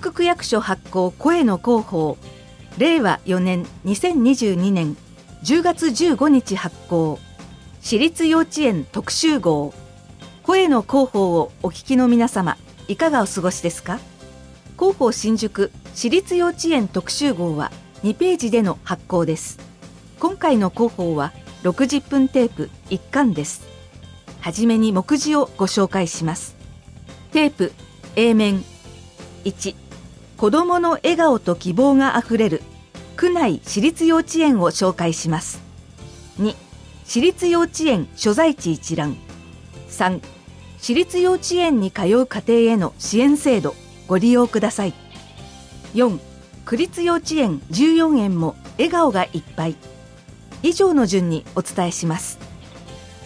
宿区役所発行声の広報令和4年2022年10月15日発行私立幼稚園特集号声の広報をお聞きの皆様いかがお過ごしですか広報新宿私立幼稚園特集号は2ページでの発行です今回の広報は60分テープ1巻ですはじめに目次をご紹介しますテープ A 面1子どもの笑顔と希望があふれる区内私立幼稚園を紹介します2私立幼稚園所在地一覧3私立幼稚園に通う家庭への支援制度ご利用ください4区立幼稚園14園も笑顔がいっぱい以上の順にお伝えします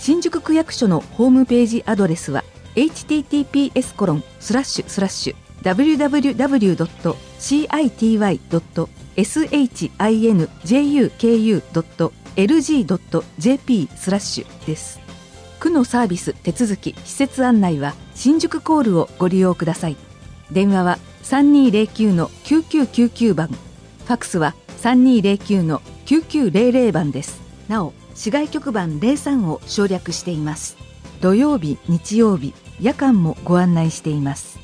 新宿区役所のホームページアドレスは https コロンスラッシュスラッシュ www.city.shinjuku.lg.jp スラッシュです区のサービス手続き施設案内は新宿コールをご利用ください電話は3209-9999番ファクスは3209-9900番ですなお市外局番03を省略しています土曜日日曜日夜間もご案内しています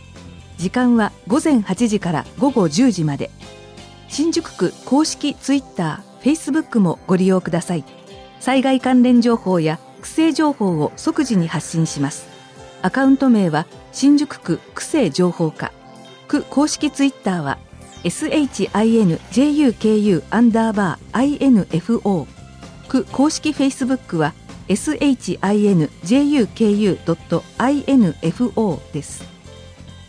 時間は午前8時から午後10時まで新宿区公式ツイッター、フェイスブックもご利用ください災害関連情報や区政情報を即時に発信しますアカウント名は新宿区区政情報課区公式ツイッターは shinjuku アンダーバー info 区公式フェイスブックは shinjuku.info です。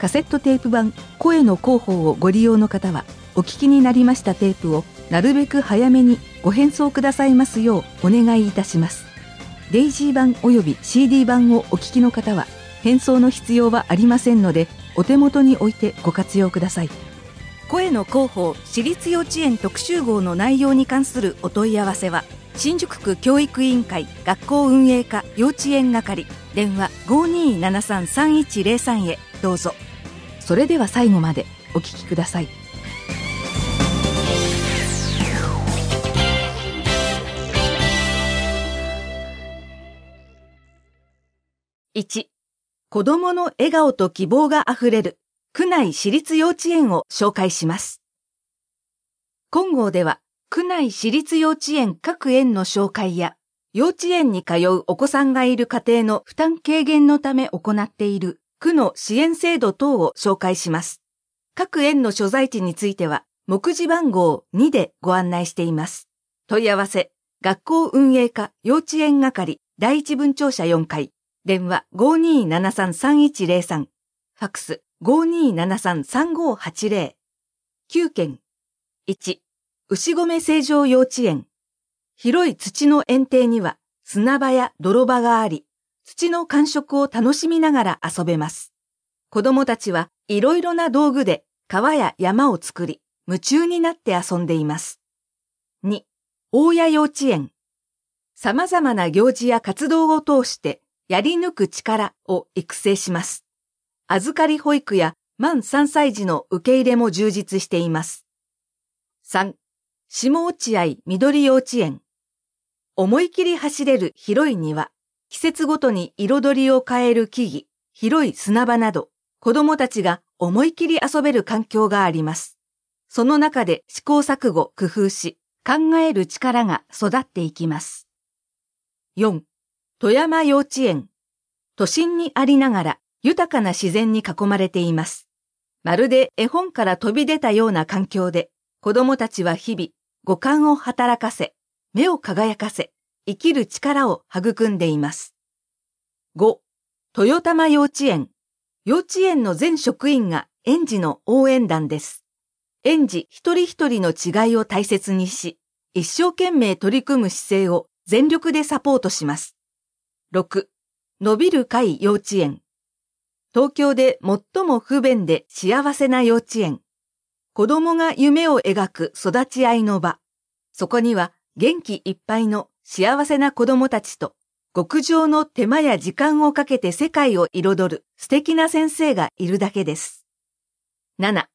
カセットテープ版声の広報をご利用の方はお聞きになりましたテープをなるべく早めにご返送くださいますようお願いいたしますデイジー版および CD 版をお聞きの方は返送の必要はありませんのでお手元に置いてご活用ください声の広報私立幼稚園特集号の内容に関するお問い合わせは新宿区教育委員会学校運営課幼稚園係電話5273-3103へどうぞ。それでは最後までお聞きください1子供の笑顔と希望があふれる区内私立幼稚園を紹介します。今後では区内私立幼稚園各園の紹介や幼稚園に通うお子さんがいる家庭の負担軽減のため行っている区の支援制度等を紹介します。各園の所在地については、目次番号2でご案内しています。問い合わせ、学校運営課幼稚園係第一文庁舎4階、電話52733103、ファクス52733580、9件、1、牛込成城幼稚園、広い土の園庭には砂場や泥場があり、土の感触を楽しみながら遊べます。子供たちはいろいろな道具で川や山を作り、夢中になって遊んでいます。2、大谷幼稚園。様々な行事や活動を通して、やり抜く力を育成します。預かり保育や満3歳児の受け入れも充実しています。3、下落合緑幼稚園。思い切り走れる広い庭。季節ごとに彩りを変える木々、広い砂場など、子供たちが思い切り遊べる環境があります。その中で試行錯誤、工夫し、考える力が育っていきます。4. 富山幼稚園。都心にありながら豊かな自然に囲まれています。まるで絵本から飛び出たような環境で、子供たちは日々、五感を働かせ、目を輝かせ、生きる力を育んでいます。5、豊玉幼稚園。幼稚園の全職員が園児の応援団です。園児一人一人の違いを大切にし、一生懸命取り組む姿勢を全力でサポートします。6、伸びる会幼稚園。東京で最も不便で幸せな幼稚園。子供が夢を描く育ち合いの場。そこには元気いっぱいの幸せな子供たちと極上の手間や時間をかけて世界を彩る素敵な先生がいるだけです。7.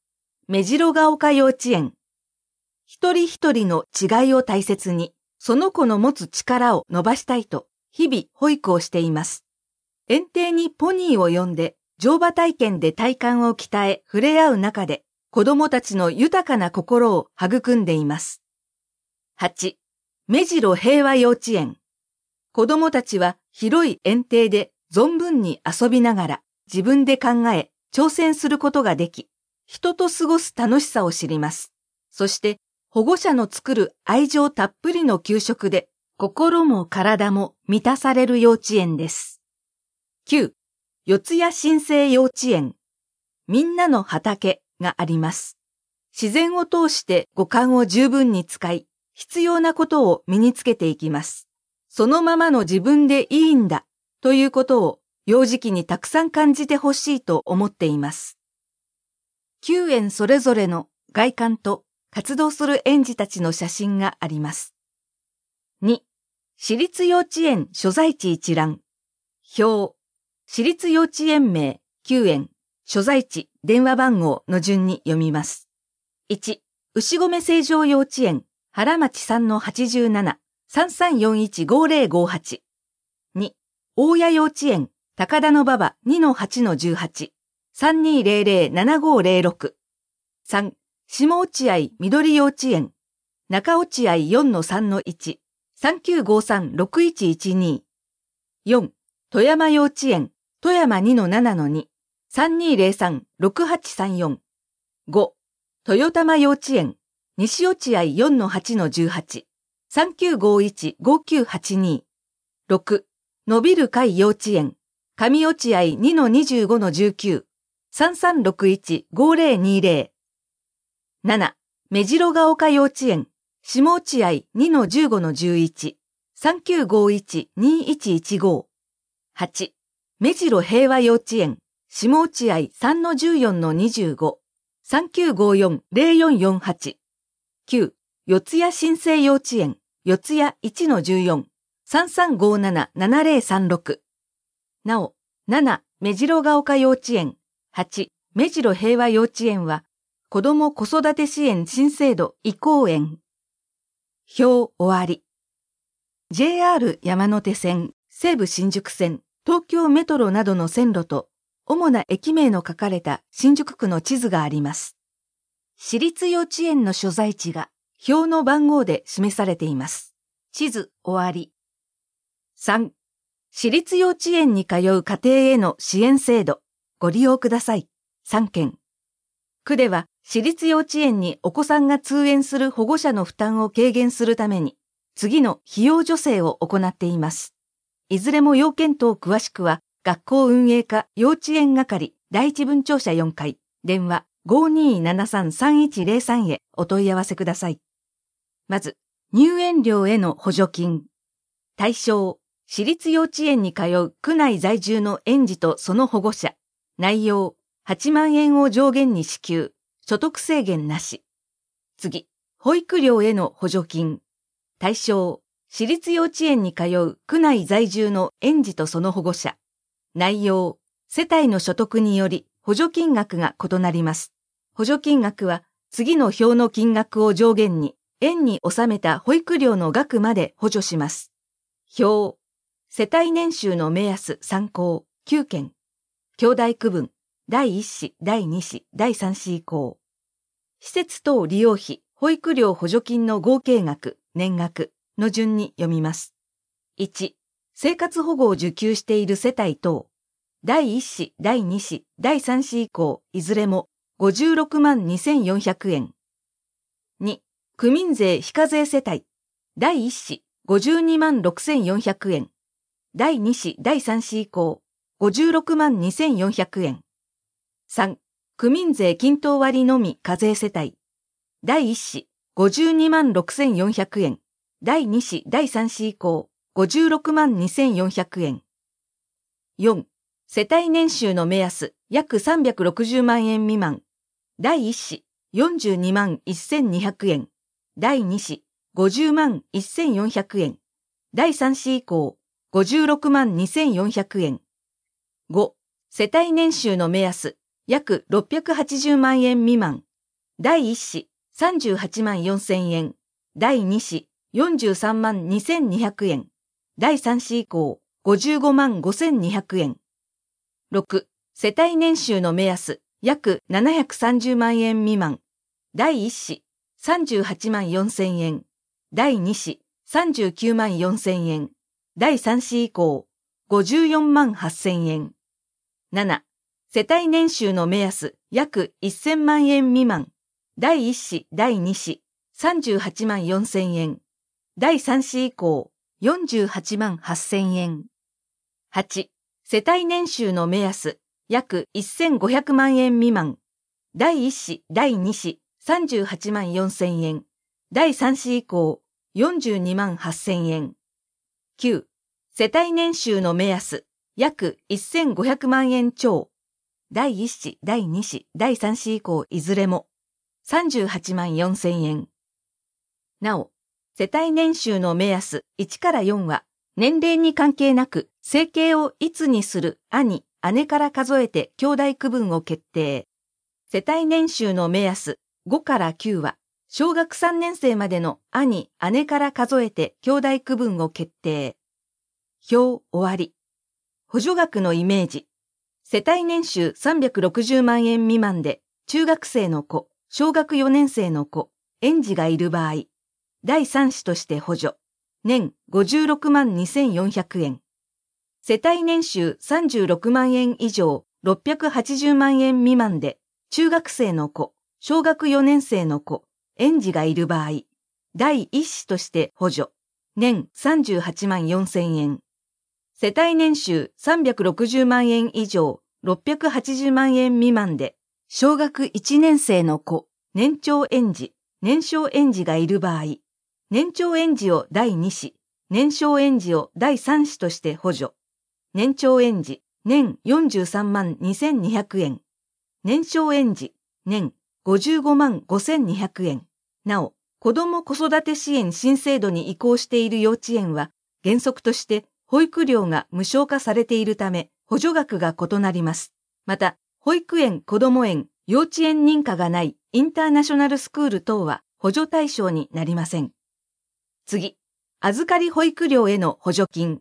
目白が丘幼稚園一人一人の違いを大切に、その子の持つ力を伸ばしたいと、日々保育をしています。園庭にポニーを呼んで、乗馬体験で体幹を鍛え、触れ合う中で、子供たちの豊かな心を育んでいます。8. 目白平和幼稚園。子供たちは広い園庭で存分に遊びながら自分で考え挑戦することができ、人と過ごす楽しさを知ります。そして保護者の作る愛情たっぷりの給食で心も体も満たされる幼稚園です。9、四谷新生幼稚園。みんなの畑があります。自然を通して五感を十分に使い、必要なことを身につけていきます。そのままの自分でいいんだということを幼児期にたくさん感じてほしいと思っています。9園それぞれの外観と活動する園児たちの写真があります。2、私立幼稚園所在地一覧。表、私立幼稚園名、9園、所在地、電話番号の順に読みます。1、牛込成城幼稚園、原町3の87-33415058。2、大谷幼稚園、高田の馬場2-8-18。3200-7506。3、下落合緑幼稚園、中落合4-3-1。3953-6112。4、富山幼稚園、富山2-7-2。3203-6834。5、豊玉幼稚園、西落合4-8-18、3951-5982、6、伸びる会幼稚園、上落合2-25-19、3361-5020、7、目白が丘幼稚園、下落合2-15-11、3951-2115、8、目白平和幼稚園、下落合3-14-25、3954-0448 9、四谷新生幼稚園、四谷1-14、3357-7036。なお、7、目白が丘幼稚園、8、目白平和幼稚園は、子ども子育て支援新制度移行園。表終わり。JR 山手線、西武新宿線、東京メトロなどの線路と、主な駅名の書かれた新宿区の地図があります。私立幼稚園の所在地が表の番号で示されています。地図終わり。3、私立幼稚園に通う家庭への支援制度、ご利用ください。3件。区では、私立幼稚園にお子さんが通園する保護者の負担を軽減するために、次の費用助成を行っています。いずれも要件等詳しくは、学校運営課幼稚園係第一文庁舎4階、電話5273-3103へお問い合わせください。まず、入園料への補助金。対象、私立幼稚園に通う区内在住の園児とその保護者。内容、8万円を上限に支給。所得制限なし。次、保育料への補助金。対象、私立幼稚園に通う区内在住の園児とその保護者。内容、世帯の所得により補助金額が異なります。補助金額は次の表の金額を上限に円に収めた保育料の額まで補助します。表、世帯年収の目安参考9件、兄弟区分第1子、第2子、第3子以降。施設等利用費、保育料補助金の合計額、年額の順に読みます。1、生活保護を受給している世帯等、第1子、第2子、第3子以降、いずれも56万2400円。2、区民税非課税世帯。第1子、52万6400円。第2子、第3子以降、56万2400円。3、区民税均等割のみ課税世帯。第1子、52万6400円。第2子、第3子以降、56万2400円。4、世帯年収の目安、約360万円未満。第1子42万1200円、第2子50万1400円、第3子以降56万2400円。5、世帯年収の目安約680万円未満、第1子38万4000円、第2子43万2200円、第3子以降55万5200円。6、世帯年収の目安約730万円未満。第1子、38万4千円。第2子、39万4千円。第3子以降、54万8千円。7、世帯年収の目安、約1000万円未満。第1子、第2子、38万4千円。第3子以降、48万8千円。8、世帯年収の目安、約1500万円未満。第1子、第2子、38万4千円。第3子以降、42万8千円。9、世帯年収の目安、約1500万円超。第1子、第2子、第3子以降いずれも、38万4千円。なお、世帯年収の目安1から4は、年齢に関係なく、生計をいつにする兄、姉から数えて兄弟区分を決定。世帯年収の目安5から9は、小学3年生までの兄、姉から数えて兄弟区分を決定。表終わり。補助額のイメージ。世帯年収360万円未満で、中学生の子、小学4年生の子、園児がいる場合、第3子として補助。年56万2400円。世帯年収36万円以上、680万円未満で、中学生の子、小学4年生の子、園児がいる場合、第一子として補助、年38万4千円。世帯年収360万円以上、680万円未満で、小学1年生の子、年長園児、年少園児がいる場合、年長園児を第2子、年少園児を第3子として補助。年長園児、年43万2200円。年少園児、年55万5200円。なお、子ども子育て支援新制度に移行している幼稚園は、原則として保育料が無償化されているため、補助額が異なります。また、保育園、子ども園、幼稚園認可がないインターナショナルスクール等は補助対象になりません。次、預かり保育料への補助金。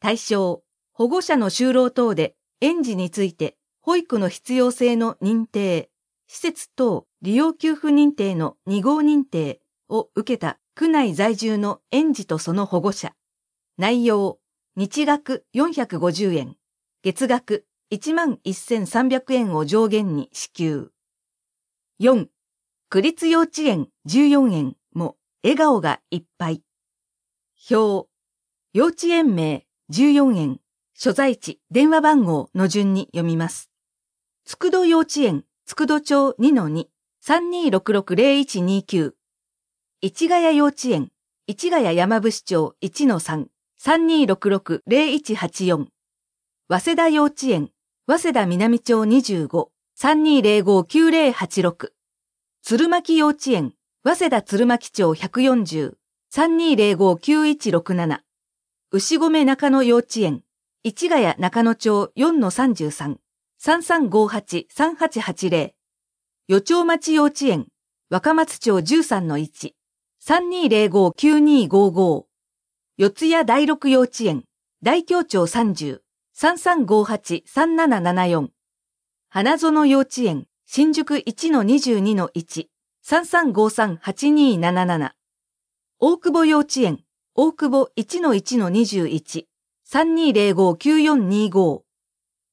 対象。保護者の就労等で園児について保育の必要性の認定、施設等利用給付認定の2号認定を受けた区内在住の園児とその保護者。内容、日額450円、月額11,300円を上限に支給。4、区立幼稚園14円も笑顔がいっぱい。表、幼稚園名14円所在地、電話番号の順に読みます。つくど幼稚園、つくど町2-2、3266-0129。市ヶ谷幼稚園、市ヶ谷山伏町1-3、3266-0184。早稲田幼稚園、早稲田南町25、3205-9086。鶴巻幼稚園、早稲田鶴巻町140、3205-9167。牛込中野幼稚園、市ヶ谷中野町4-33-3358-3880予兆町幼稚園若松町13-1 3205-9255四谷第六幼稚園大京町30-3358-3774花園幼稚園新宿1-22-1 3353-8277大久保幼稚園大久保1-1-21 3205-9425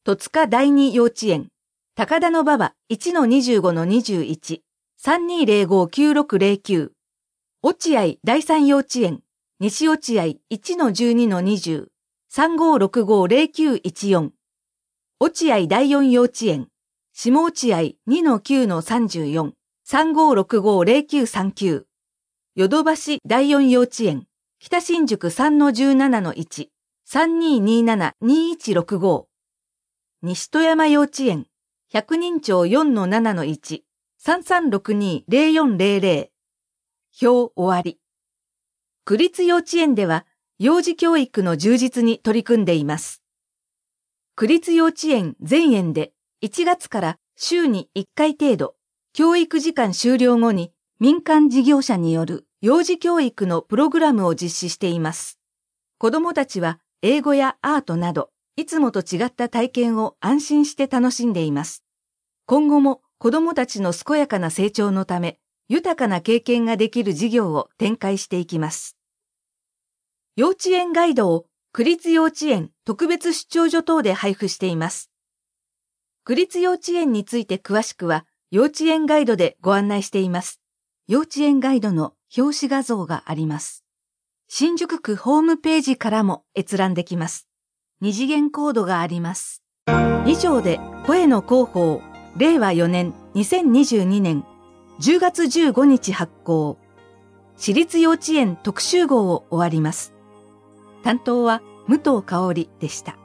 戸塚第二幼稚園高田の馬場1-25-21 3205-9609落合第三幼稚園西落合1-12-20 3565-0914落合第四幼稚園下落合2-9-34 3565-0939ヨドバシ第四幼稚園北新宿3-17-1 3227-2165西富山幼稚園100人町4-7-1 3362-0400表終わり区立幼稚園では幼児教育の充実に取り組んでいます。区立幼稚園全園で1月から週に1回程度、教育時間終了後に民間事業者による幼児教育のプログラムを実施しています。子供たちは英語やアートなど、いつもと違った体験を安心して楽しんでいます。今後も子供たちの健やかな成長のため、豊かな経験ができる事業を展開していきます。幼稚園ガイドを区立幼稚園特別出張所等で配布しています。区立幼稚園について詳しくは、幼稚園ガイドでご案内しています。幼稚園ガイドの表紙画像があります。新宿区ホームページからも閲覧できます。二次元コードがあります。以上で声の広報、令和4年2022年10月15日発行、私立幼稚園特集号を終わります。担当は武藤香織でした。